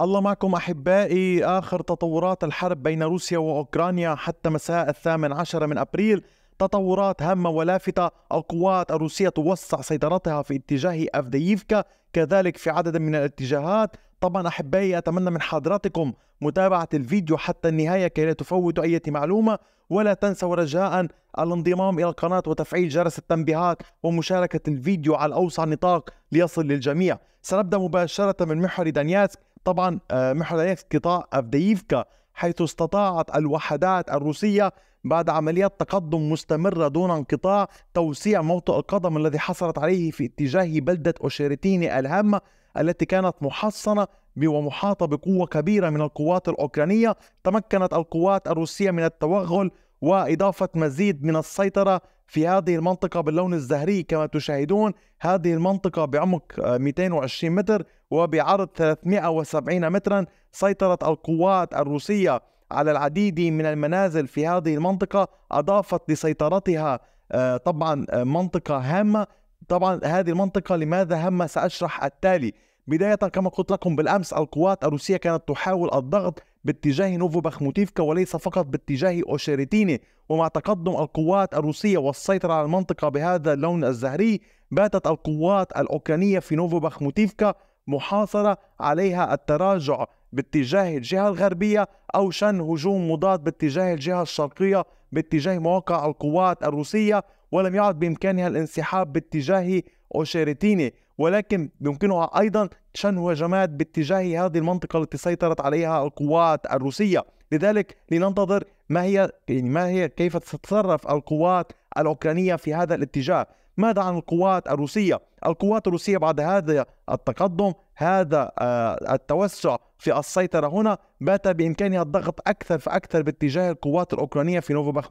الله معكم أحبائي آخر تطورات الحرب بين روسيا وأوكرانيا حتى مساء الثامن عشر من أبريل تطورات هامة ولافتة القوات الروسية توسع سيطرتها في اتجاه أفدييفكا كذلك في عدد من الاتجاهات طبعا أحبائي أتمنى من حضراتكم متابعة الفيديو حتى النهاية كي لا تفوتوا أي معلومة ولا تنسوا رجاء الانضمام إلى القناة وتفعيل جرس التنبيهات ومشاركة الفيديو على أوسع نطاق ليصل للجميع سنبدأ مباشرة من محور دانياتسك طبعا آه، محوريات قطاع أفدييفكا حيث استطاعت الوحدات الروسية بعد عمليات تقدم مستمرة دون انقطاع توسيع موطئ القدم الذي حصلت عليه في اتجاه بلدة أوشيرتيني الهامة التي كانت محصنة ومحاطة بقوة كبيرة من القوات الأوكرانية تمكنت القوات الروسية من التوغل واضافه مزيد من السيطره في هذه المنطقه باللون الزهري كما تشاهدون هذه المنطقه بعمق 220 آه، متر وبعرض 370 مترا سيطرت القوات الروسيه على العديد من المنازل في هذه المنطقه اضافت لسيطرتها آه، طبعا آه، منطقه هامه طبعا هذه المنطقه لماذا هامه ساشرح التالي بداية كما قلت لكم بالأمس القوات الروسية كانت تحاول الضغط باتجاه نوفو بخموتيفكا وليس فقط باتجاه أوشيريتيني ومع تقدم القوات الروسية والسيطرة على المنطقة بهذا اللون الزهري باتت القوات الأوكرانية في نوفو بخموتيفكا محاصرة عليها التراجع باتجاه الجهة الغربية أو شن هجوم مضاد باتجاه الجهة الشرقية باتجاه مواقع القوات الروسية ولم يعد بإمكانها الانسحاب باتجاه أوشيريتيني ولكن يمكنها أيضا شن هجمات باتجاه هذه المنطقة التي سيطرت عليها القوات الروسية لذلك لننتظر ما هي يعني ما هي كيف تتصرف القوات الأوكرانية في هذا الاتجاه ماذا عن القوات الروسية القوات الروسية بعد هذا التقدم هذا آه، التوسع في السيطرة هنا بات بإمكانها الضغط أكثر فأكثر باتجاه القوات الأوكرانية في نوفو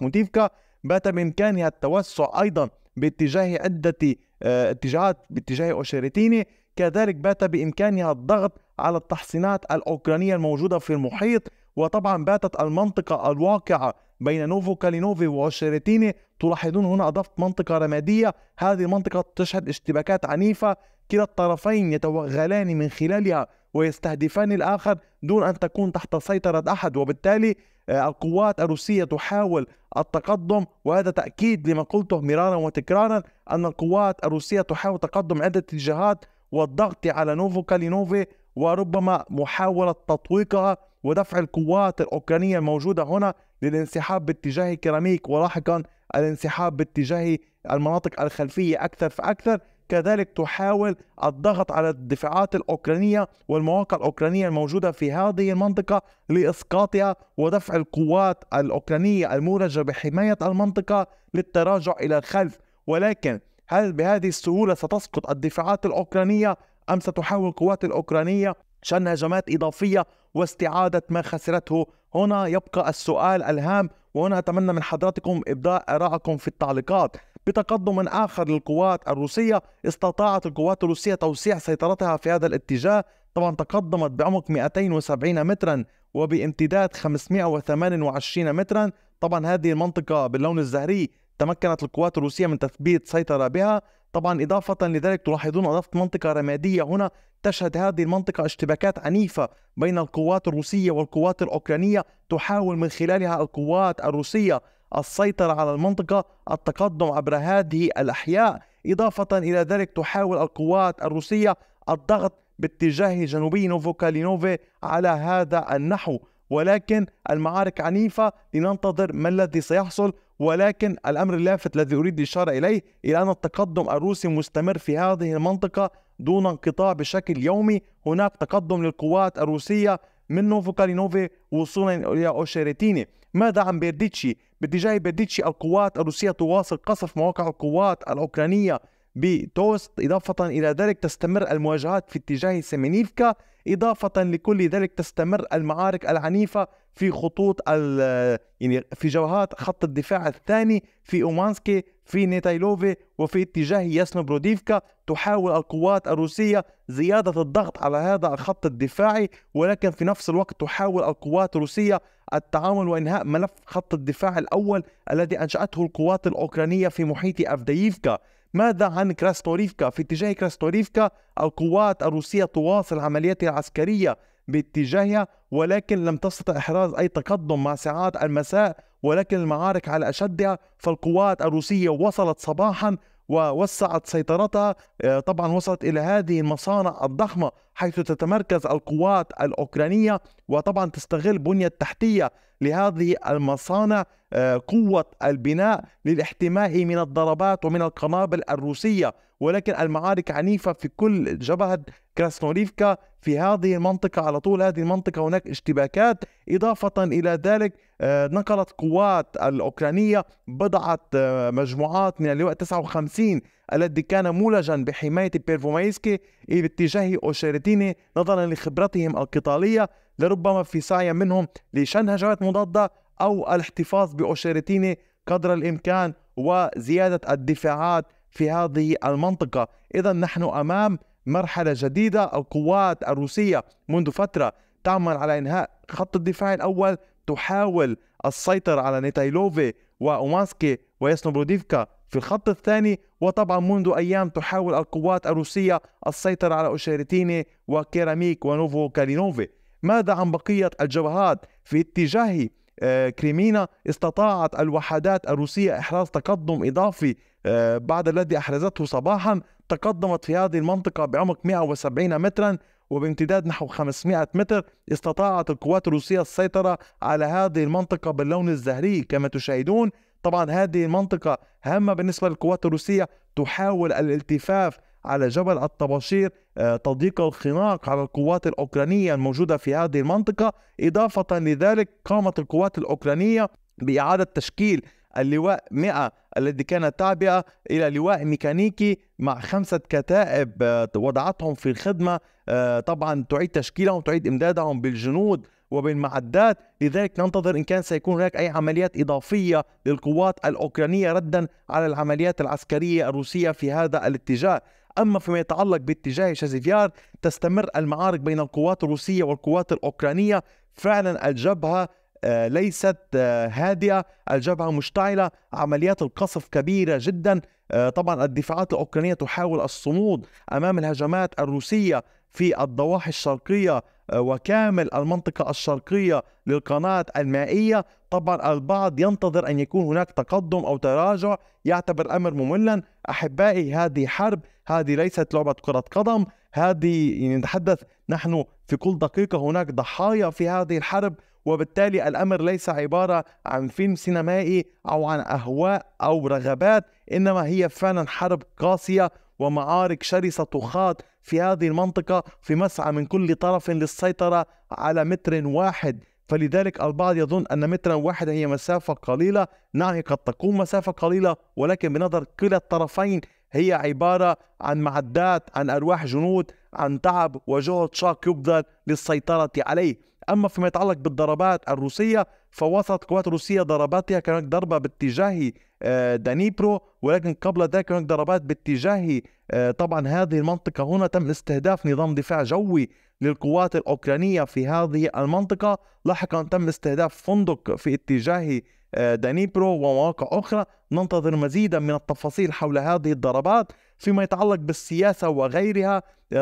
بات بإمكانها التوسع أيضا باتجاه عدة آه، اتجاهات باتجاه اوشيريتيني كذلك بات بإمكانها الضغط على التحصينات الأوكرانية الموجودة في المحيط وطبعا باتت المنطقة الواقعة بين نوفو كالينوفي واوشيريتيني تلاحظون هنا أضفت منطقة رمادية هذه المنطقة تشهد اشتباكات عنيفة كلا الطرفين يتوغلان من خلالها ويستهدفان الآخر دون أن تكون تحت سيطرة أحد وبالتالي آه، القوات الروسية تحاول التقدم وهذا تأكيد لما قلته مرارا وتكرارا أن القوات الروسية تحاول تقدم عدة اتجاهات والضغط على نوفو كالينوفي وربما محاولة تطويقها ودفع القوات الأوكرانية الموجودة هنا للانسحاب باتجاه كراميك ولاحقا الانسحاب باتجاه المناطق الخلفية أكثر فأكثر كذلك تحاول الضغط على الدفاعات الأوكرانية والمواقع الأوكرانية الموجودة في هذه المنطقة لإسقاطها ودفع القوات الأوكرانية المورجة بحماية المنطقة للتراجع إلى الخلف ولكن هل بهذه السهولة ستسقط الدفاعات الأوكرانية أم ستحاول القوات الأوكرانية شن هجمات إضافية واستعادة ما خسرته هنا يبقى السؤال الهام وهنا أتمنى من حضراتكم إبداء آرائكم في التعليقات بتقدم آخر للقوات الروسية استطاعت القوات الروسية توسيع سيطرتها في هذا الاتجاه طبعا تقدمت بعمق 270 مترا وبامتداد 528 مترا طبعا هذه المنطقة باللون الزهري تمكنت القوات الروسية من تثبيت سيطرة بها طبعا إضافة لذلك تلاحظون أضفت منطقة رمادية هنا تشهد هذه المنطقة اشتباكات عنيفة بين القوات الروسية والقوات الأوكرانية تحاول من خلالها القوات الروسية السيطرة على المنطقة التقدم عبر هذه الأحياء إضافة إلى ذلك تحاول القوات الروسية الضغط باتجاه جنوبي نوفوكالينوفي على هذا النحو ولكن المعارك عنيفة لننتظر ما الذي سيحصل ولكن الأمر اللافت الذي أريد الإشارة إليه إلى أن التقدم الروسي مستمر في هذه المنطقة دون انقطاع بشكل يومي هناك تقدم للقوات الروسية من نوفو لنوفي وصولا إلى أوشيريتيني ماذا عن بيرديتشي؟ باتجاه بيرديتشي القوات الروسية تواصل قصف مواقع القوات الأوكرانية بتوست إضافة إلى ذلك تستمر المواجهات في اتجاه سيمينيفكا إضافة لكل ذلك تستمر المعارك العنيفة في خطوط يعني في جبهات خط الدفاع الثاني في أومانسكي في نيتايلوفي وفي اتجاه ياسنو بروديفكا تحاول القوات الروسية زيادة الضغط على هذا الخط الدفاعي ولكن في نفس الوقت تحاول القوات الروسية التعامل وإنهاء ملف خط الدفاع الأول الذي أنشأته القوات الأوكرانية في محيط أفدييفكا ماذا عن كراستوريفكا؟ في اتجاه كراستوريفكا القوات الروسية تواصل عملياتها العسكرية باتجاهها ولكن لم تستطع إحراز أي تقدم مع ساعات المساء ولكن المعارك على أشدها فالقوات الروسية وصلت صباحا ووسعت سيطرتها آه، طبعا وصلت إلى هذه المصانع الضخمة حيث تتمركز القوات الأوكرانية وطبعا تستغل بنية تحتية لهذه المصانع آه، قوة البناء للاحتماء من الضربات ومن القنابل الروسية ولكن المعارك عنيفة في كل جبهة كراسنوليفكا في هذه المنطقة على طول هذه المنطقة هناك اشتباكات إضافة إلى ذلك آه، نقلت قوات الأوكرانية بضعة آه، مجموعات من اللواء 59 الذي كان مولجا بحماية بيرفومايسكي باتجاه أوشيرتيني نظرا لخبرتهم القتالية لربما في سعي منهم لشن هجمات مضادة أو الاحتفاظ بأوشيرتيني قدر الإمكان وزيادة الدفاعات في هذه المنطقة إذا نحن أمام مرحلة جديدة القوات الروسية منذ فترة تعمل على إنهاء خط الدفاع الأول تحاول السيطرة على نيتايلوفي وأومانسكي ويسنوبروديفكا في الخط الثاني وطبعا منذ أيام تحاول القوات الروسية السيطرة على أوشيرتيني وكيراميك ونوفو كالينوفي ماذا عن بقية الجبهات في اتجاه آه، كريمينا استطاعت الوحدات الروسية إحراز تقدم إضافي آه، بعد الذي أحرزته صباحا تقدمت في هذه المنطقة بعمق 170 مترا وبامتداد نحو 500 متر استطاعت القوات الروسية السيطرة على هذه المنطقة باللون الزهري كما تشاهدون طبعا هذه المنطقة هامة بالنسبة للقوات الروسية تحاول الالتفاف على جبل الطباشير آه، تضييق الخناق على القوات الأوكرانية الموجودة في هذه المنطقة إضافة لذلك قامت القوات الأوكرانية بإعادة تشكيل اللواء 100 الذي كانت تابعة إلى لواء ميكانيكي مع خمسة كتائب آه، وضعتهم في الخدمة آه، طبعا تعيد تشكيلهم تعيد إمدادهم بالجنود وبالمعدات لذلك ننتظر إن كان سيكون هناك أي عمليات إضافية للقوات الأوكرانية ردا على العمليات العسكرية الروسية في هذا الاتجاه أما فيما يتعلق باتجاه شازيفيار تستمر المعارك بين القوات الروسية والقوات الأوكرانية فعلا الجبهة آه، ليست آه، هادئة الجبهة مشتعلة عمليات القصف كبيرة جدا آه، طبعا الدفاعات الأوكرانية تحاول الصمود أمام الهجمات الروسية في الضواحي الشرقية وكامل المنطقة الشرقية للقناة المائية طبعا البعض ينتظر أن يكون هناك تقدم أو تراجع يعتبر الأمر مملا أحبائي هذه حرب هذه ليست لعبة كرة قدم هذه يعني نتحدث نحن في كل دقيقة هناك ضحايا في هذه الحرب وبالتالي الأمر ليس عبارة عن فيلم سينمائي أو عن أهواء أو رغبات إنما هي فعلا حرب قاسية ومعارك شرسة تخاض في هذه المنطقة في مسعى من كل طرف للسيطرة على متر واحد فلذلك البعض يظن أن مترا واحدا هي مسافة قليلة نعم قد تكون مسافة قليلة ولكن بنظر كلا الطرفين هي عبارة عن معدات عن أرواح جنود عن تعب وجهد شاق يبذل للسيطرة عليه أما فيما يتعلق بالضربات الروسية فوصلت القوات الروسية ضرباتها كانت ضربة باتجاه آه، دانيبرو ولكن قبل ذلك كانت ضربات باتجاه آه، طبعا هذه المنطقة هنا تم استهداف نظام دفاع جوي للقوات الأوكرانية في هذه المنطقة لاحقا تم استهداف فندق في اتجاه آه، دانيبرو ومواقع أخرى ننتظر مزيدا من التفاصيل حول هذه الضربات فيما يتعلق بالسياسة وغيرها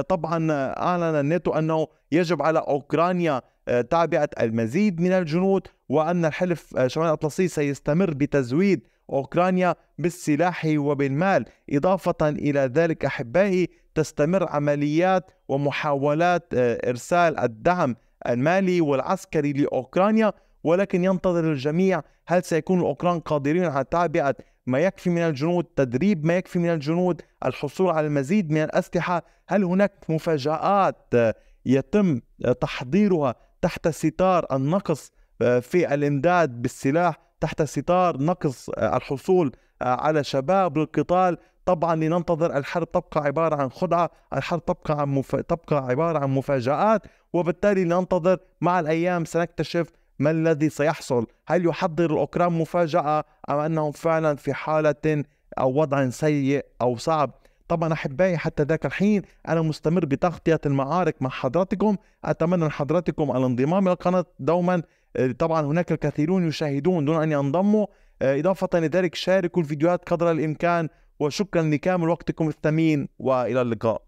طبعا أعلن الناتو أنه يجب على أوكرانيا تعبئه آه، المزيد من الجنود وأن الحلف آه، شمال الأطلسي سيستمر بتزويد أوكرانيا بالسلاح وبالمال إضافة إلى ذلك أحبائي تستمر عمليات ومحاولات آه، إرسال الدعم المالي والعسكري لأوكرانيا ولكن ينتظر الجميع هل سيكون الأوكران قادرين على تعبئة ما يكفي من الجنود تدريب ما يكفي من الجنود الحصول على المزيد من الأسلحة هل هناك مفاجآت يتم تحضيرها تحت ستار النقص آه، في الامداد بالسلاح تحت ستار نقص آه، الحصول آه، على شباب للقتال طبعا لننتظر الحرب تبقى عبارة عن خدعة الحرب تبقى عن مف... تبقى عبارة عن مفاجآت وبالتالي لننتظر مع الأيام سنكتشف ما الذي سيحصل هل يحضر الأوكران مفاجأة أم أنهم فعلا في حالة أو وضع سيء أو صعب طبعا احبائي حتى ذاك الحين انا مستمر بتغطيه المعارك مع حضراتكم اتمنى لحضراتكم الانضمام الى القناه دوما آه، طبعا هناك الكثيرون يشاهدون دون ان ينضموا آه، اضافه لذلك شاركوا الفيديوهات قدر الامكان وشكرا لكامل وقتكم الثمين والى اللقاء